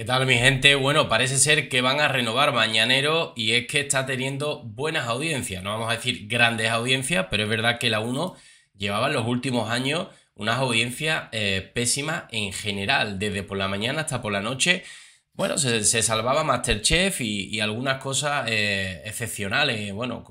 ¿Qué tal mi gente? Bueno, parece ser que van a renovar Mañanero y es que está teniendo buenas audiencias, no vamos a decir grandes audiencias, pero es verdad que la 1 llevaba en los últimos años unas audiencias eh, pésimas en general, desde por la mañana hasta por la noche. Bueno, se, salvaba Masterchef y, y algunas cosas eh, excepcionales, bueno,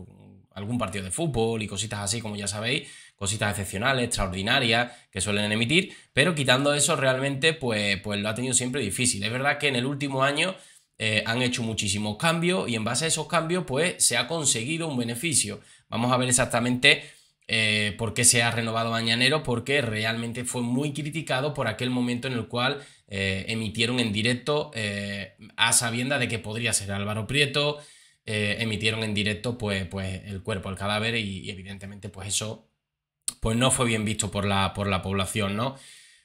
algún partido de fútbol y cositas así, como ya sabéis, cositas excepcionales, extraordinarias que suelen emitir, pero quitando eso realmente pues, pues lo ha tenido siempre difícil. Es verdad que en el último año eh, han hecho muchísimos cambios y en base a esos cambios pues se ha conseguido un beneficio. Vamos a ver exactamente eh, por qué se ha renovado Bañanero, porque realmente fue muy criticado por aquel momento en el cual eh, emitieron en directo a sabienda de que podría ser Álvaro Prieto, emitieron en directo pues, pues el cuerpo, el cadáver y evidentemente pues eso pues no fue bien visto por la, por la población, ¿no?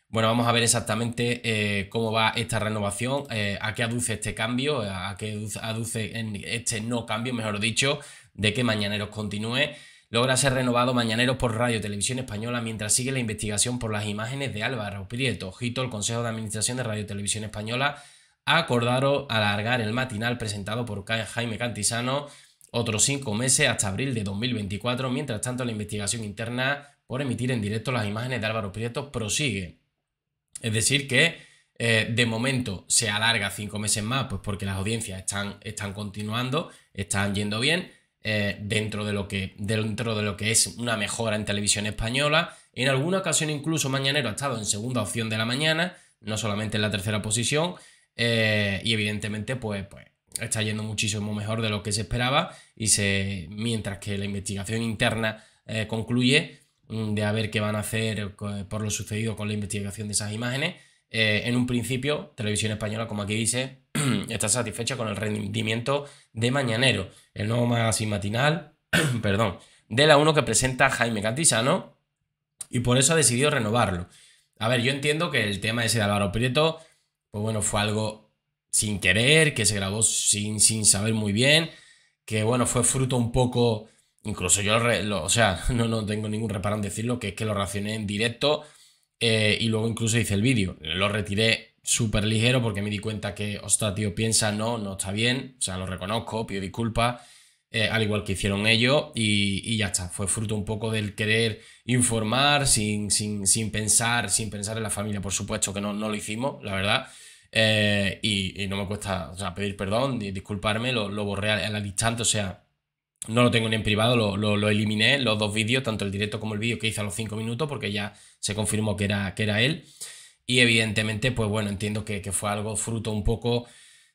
Bueno, vamos a ver exactamente eh, cómo va esta renovación, eh, a qué aduce este cambio, a qué aduce este no cambio, mejor dicho, de que Mañaneros continúe. Logra ser renovado Mañaneros por Radio Televisión Española mientras sigue la investigación por las imágenes de Álvaro Prieto. Ojito, el Consejo de Administración de Radio Televisión Española ha acordado alargar el matinal presentado por Jaime Cantizano otros cinco meses hasta abril de 2024. Mientras tanto, la investigación interna por emitir en directo las imágenes de Álvaro Prieto prosigue. Es decir, que eh, de momento se alarga cinco meses más, pues porque las audiencias están, están continuando, están yendo bien, eh, dentro, de lo que, dentro de lo que es una mejora en televisión española. En alguna ocasión incluso Mañanero ha estado en segunda opción de la mañana, no solamente en la tercera posición, eh, y evidentemente pues, pues está yendo muchísimo mejor de lo que se esperaba, y se, mientras que la investigación interna concluye, Mm, de a ver qué van a hacer por lo sucedido con la investigación de esas imágenes. Eh, en un principio, Televisión Española, como aquí dice, está satisfecha con el rendimiento de Mañanero, el nuevo magazine matinal, perdón, de la 1 que presenta Jaime Cantizano, y por eso ha decidido renovarlo. A ver, yo entiendo que el tema ese de Álvaro Prieto, pues bueno, fue algo sin querer, que se grabó sin, sin saber muy bien, que bueno, fue fruto un poco incluso yo, lo, o sea, no, no tengo ningún reparo en decirlo, que es que lo reaccioné en directo eh, y luego incluso hice el vídeo. Lo retiré súper ligero porque me di cuenta que, ostras, tío, piensa, no, no está bien, o sea, lo reconozco, pido disculpas, eh, al igual que hicieron ellos y, ya está. Fue fruto un poco del querer informar sin, sin, pensar, sin pensar en la familia, por supuesto que no, no lo hicimos, la verdad. Eh, y, no me cuesta pedir perdón, disculparme, lo, lo borré a la distancia, o sea, no lo tengo ni en privado, lo, lo, eliminé, los dos vídeos, tanto el directo como el vídeo que hice a los cinco minutos, porque ya se confirmó que era, que era él. Y evidentemente, pues bueno, entiendo que, que fue algo fruto un poco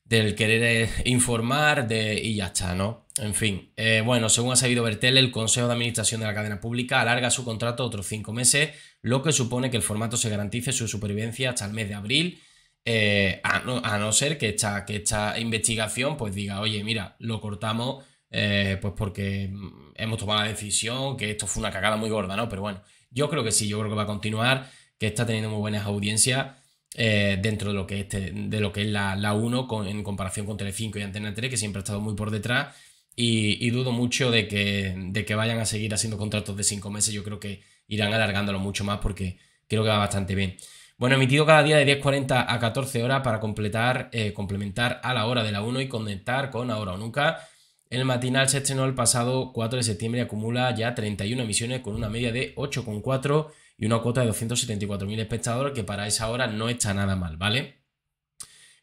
del querer eh, informar de, y ya está, ¿no? En fin, eh, bueno, según ha sabido Bertel, el Consejo de Administración de la Cadena Pública alarga su contrato otros cinco meses, lo que supone que el formato se garantice su supervivencia hasta el mes de abril, eh, a, no, ser que esta, que esta investigación pues diga, oye, mira, lo cortamos eh, pues porque mm, hemos tomado la decisión, que esto fue una cagada muy gorda, ¿no? Pero bueno, yo creo que sí, yo creo que va a continuar, que está teniendo muy buenas audiencias eh, dentro de lo que es, este, de lo que es la, 1 en comparación con tele Telecinco y Antena 3, que siempre ha estado muy por detrás. Y, dudo mucho de que, de que vayan a seguir haciendo contratos de 5 meses. Yo creo que irán alargándolo mucho más porque creo que va bastante bien. Bueno, emitido cada día de 10.40 a 14 horas para completar, eh, complementar a la hora de la 1 y conectar con ahora o nunca. El matinal se estrenó el pasado 4 de septiembre y acumula ya 31 emisiones con una media de 8,4 y una cuota de 274.000 espectadores, que para esa hora no está nada mal, ¿vale?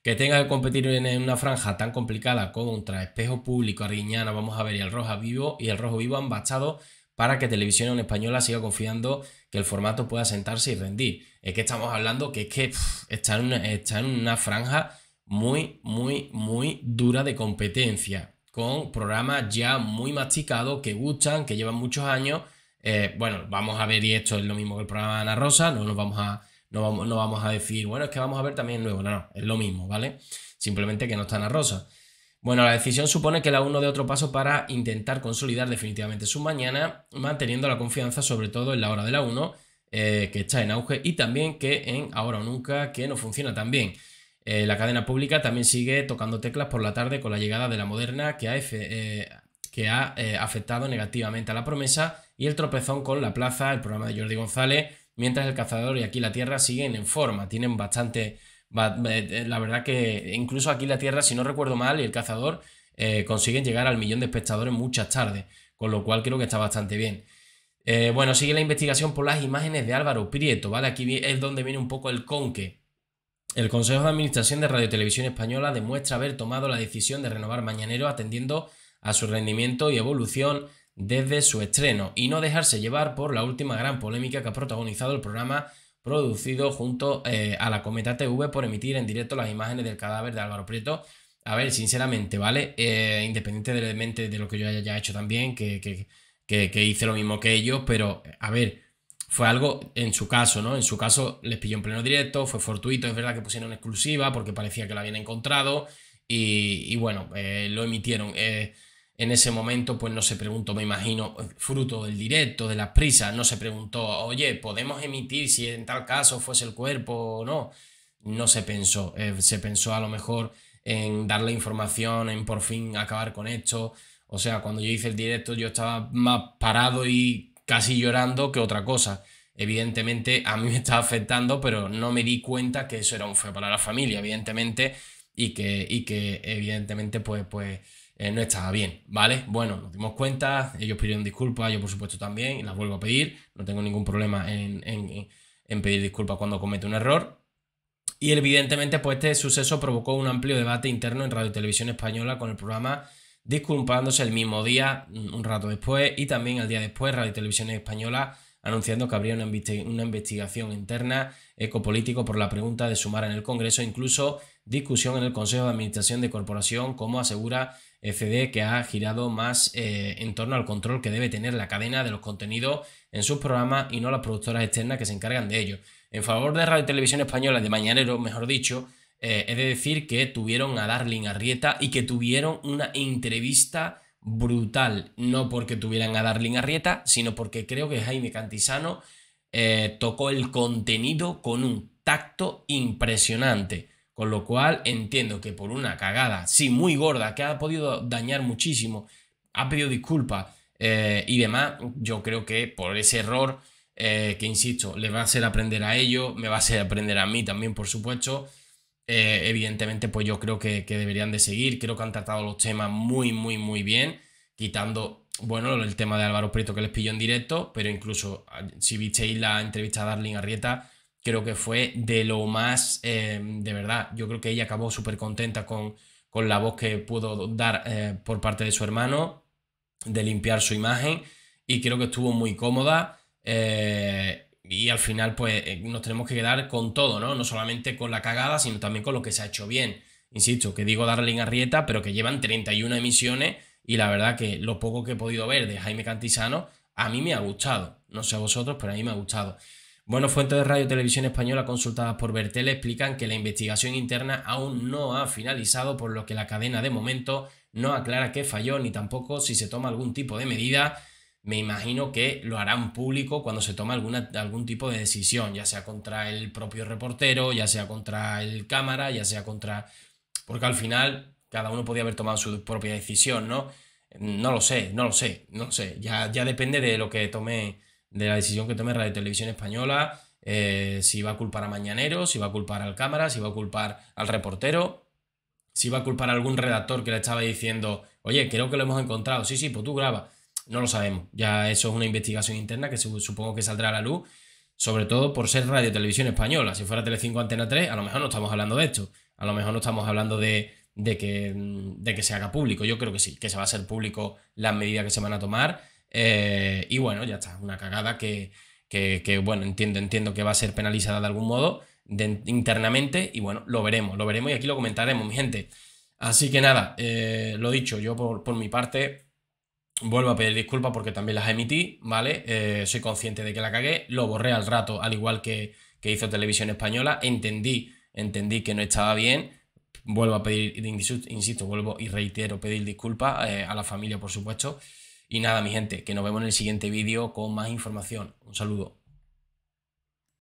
Que tenga que competir en una franja tan complicada contra Espejo Público, arriñana, vamos a ver, y el Roja Vivo y el Rojo Vivo han bastado para que Televisión Española siga confiando que el formato pueda sentarse y rendir. Es que estamos hablando que es que en está en una franja muy, muy, muy dura de competencia con programas ya muy masticados, que gustan, que llevan muchos años. Eh, bueno, vamos a ver, y esto es lo mismo que el programa de Ana Rosa, no nos vamos a, no vamos, a decir, bueno, es que vamos a ver también nuevo, no, no, es lo mismo, ¿vale? Simplemente que no está Ana Rosa. Bueno, la decisión supone que la uno de otro paso para intentar consolidar definitivamente su mañana, manteniendo la confianza sobre todo en la hora de la 1, eh, que está en auge, y también que en Ahora o Nunca, que no funciona tan bien. Eh, la cadena pública también sigue tocando teclas por la tarde con la llegada de la moderna que ha, eh, que ha eh, afectado negativamente a la promesa y el tropezón con la plaza, el programa de Jordi González, mientras el cazador y aquí la tierra siguen en forma, tienen bastante... La verdad que incluso aquí la tierra, si no recuerdo mal, y el cazador consiguen llegar al millón de espectadores muchas tardes, con lo cual creo que está bastante bien. bueno, sigue la investigación por las imágenes de Álvaro Prieto, ¿vale? Aquí es donde viene un poco el conque el Consejo de Administración de Radio Televisión Española demuestra haber tomado la decisión de renovar Mañanero atendiendo a su rendimiento y evolución desde su estreno y no dejarse llevar por la última gran polémica que ha protagonizado el programa producido junto eh, a la Cometa TV por emitir en directo las imágenes del cadáver de Álvaro Prieto. A ver, sinceramente, ¿vale? Eh, independientemente de lo que yo haya hecho también, que, que hice lo mismo que ellos, pero a ver, fue algo en su caso, ¿no? En su caso les pilló en pleno directo, fue fortuito, es verdad que pusieron exclusiva porque parecía que la habían encontrado y, bueno, eh, lo emitieron. Eh, en ese momento, pues no se preguntó, me imagino, fruto del directo, de las prisas, no se preguntó, oye, ¿podemos emitir si en tal caso fuese el cuerpo o no? No se pensó, eh, se pensó a lo mejor en darle información, en por fin acabar con esto. O sea, cuando yo hice el directo yo estaba más parado y casi llorando que otra cosa. Evidentemente a mí me estaba afectando, pero no me di cuenta que eso era un feo para la familia, evidentemente, y que, y que evidentemente pues, pues eh, no estaba bien, ¿vale? Bueno, nos dimos cuenta, ellos pidieron disculpas, yo por supuesto también, y las vuelvo a pedir, no tengo ningún problema en, pedir disculpas cuando comete un error, y evidentemente, pues este suceso provocó un amplio debate interno en Radio Televisión Española con el programa disculpándose el mismo día, un rato después, y también al día después Radio Televisión Española anunciando que habría una, investigación interna ecopolítico por la pregunta de sumar en el Congreso, incluso discusión en el Consejo de Administración de Corporación, como asegura FD que ha girado más eh, en torno al control que debe tener la cadena de los contenidos en sus programas y no las productoras externas que se encargan de ello. En favor de Radio Televisión Española de Mañanero, mejor dicho, eh, he de decir que tuvieron a Darling Arrieta y que tuvieron una entrevista brutal, no porque tuvieran a Darling Arrieta, sino porque creo que Jaime Cantizano eh, tocó el contenido con un tacto impresionante. Con lo cual entiendo que por una cagada, sí, muy gorda, que ha podido dañar muchísimo, ha pedido disculpas eh, y demás, yo creo que por ese error, que insisto, le va a hacer aprender a ellos, me va a hacer aprender a mí también, por supuesto, eh, evidentemente pues yo creo que, deberían de seguir, creo que han tratado los temas muy, muy, muy bien, quitando, bueno, el tema de Álvaro Prieto que les pilló en directo, pero incluso ah, si visteis la entrevista a Darling Arrieta, creo que fue de lo más, eh, de verdad, yo creo que ella acabó súper contenta con, con la voz que pudo dar eh, por parte de su hermano, de limpiar su imagen, y creo que estuvo muy cómoda. Eh, y al final pues eh, nos tenemos que quedar con todo, ¿no? No solamente con la cagada, sino también con lo que se ha hecho bien. Insisto, que digo Darling Arrieta, pero que llevan 31 emisiones y la verdad que lo poco que he podido ver de Jaime Cantizano, a mí me ha gustado. No sé a vosotros, pero a mí me ha gustado. Bueno, fuentes de Radio y Televisión Española consultadas por Bertel explican que la investigación interna aún no ha finalizado, por lo que la cadena de momento no aclara qué falló ni tampoco si se toma algún tipo de medida me imagino que lo harán público cuando se toma alguna, algún tipo de decisión, ya sea contra el propio reportero, ya sea contra el cámara, ya sea contra... Porque al final cada uno podía haber tomado su propia decisión, ¿no? No lo sé, no lo sé, no lo sé. Ya, ya depende de lo que tome, de la decisión que tome Radio Televisión Española, eh, si va a culpar a Mañanero, si va a culpar al cámara, si va a culpar al reportero, si va a culpar a algún redactor que le estaba diciendo, oye, creo que lo hemos encontrado, sí, sí, pues tú graba no lo sabemos. Ya eso es una investigación interna que supongo que saldrá a la luz, sobre todo por ser Radio Televisión Española. Si fuera Telecinco Antena 3, a lo mejor no estamos hablando de esto. A lo mejor no estamos hablando de, mm, de, que, se haga público. Yo creo que sí, que se va a hacer público las medidas que se van a tomar. Eh, y bueno, ya está, una cagada que, que, bueno, entiendo, entiendo que va a ser penalizada de algún modo internamente y bueno, lo veremos, lo veremos y aquí lo comentaremos, mi gente. Así que nada, eh, lo dicho, yo por, por mi parte Vuelvo a pedir disculpas porque también las emití, ¿vale? Eh, soy consciente de que la cagué, lo borré al rato, al igual que, hizo Televisión Española, entendí, entendí que no estaba bien, vuelvo a pedir, insisto, vuelvo y reitero, pedir disculpas eh, a la familia, por supuesto. Y nada, mi gente, que nos vemos en el siguiente vídeo con más información. Un saludo.